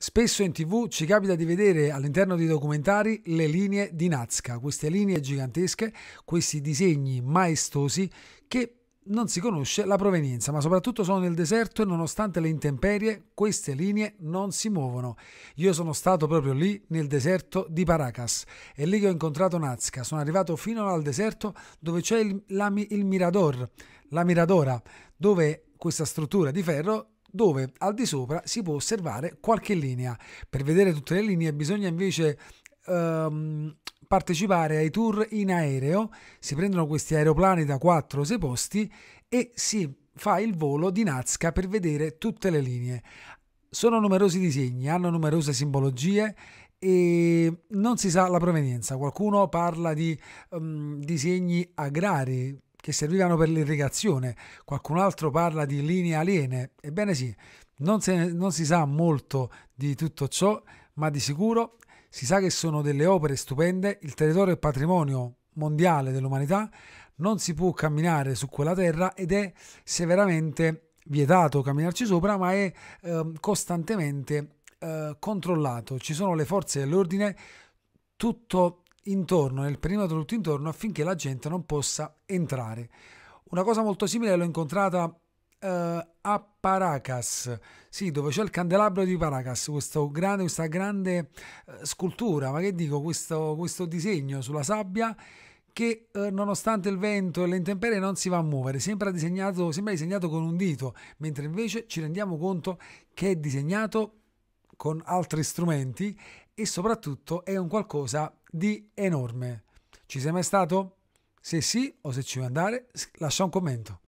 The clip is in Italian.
Spesso in tv ci capita di vedere all'interno di documentari le linee di Nazca, queste linee gigantesche, questi disegni maestosi che non si conosce la provenienza, ma soprattutto sono nel deserto e nonostante le intemperie queste linee non si muovono. Io sono stato proprio lì nel deserto di Paracas, è lì che ho incontrato Nazca, sono arrivato fino al deserto dove c'è il, la, il Mirador, la Miradora, dove questa struttura di ferro dove al di sopra si può osservare qualche linea. Per vedere tutte le linee bisogna invece ehm, partecipare ai tour in aereo, si prendono questi aeroplani da 4 o 6 posti e si fa il volo di Nazca per vedere tutte le linee. Sono numerosi disegni, hanno numerose simbologie e non si sa la provenienza. Qualcuno parla di um, disegni agrari, che servivano per l'irrigazione, qualcun altro parla di linee aliene, ebbene sì, non, se, non si sa molto di tutto ciò, ma di sicuro si sa che sono delle opere stupende, il territorio è patrimonio mondiale dell'umanità, non si può camminare su quella terra ed è severamente vietato camminarci sopra, ma è eh, costantemente eh, controllato. Ci sono le forze dell'ordine, tutto intorno, nel perimetro tutto intorno, affinché la gente non possa entrare. Una cosa molto simile l'ho incontrata Uh, a Paracas, sì, dove c'è il candelabro di Paracas, grande, questa grande uh, scultura, ma che dico, questo, questo disegno sulla sabbia che uh, nonostante il vento e le intemperie non si va a muovere, sembra disegnato, sembra disegnato con un dito, mentre invece ci rendiamo conto che è disegnato con altri strumenti e soprattutto è un qualcosa di enorme. Ci sei mai stato? Se sì o se ci vuoi andare, lascia un commento.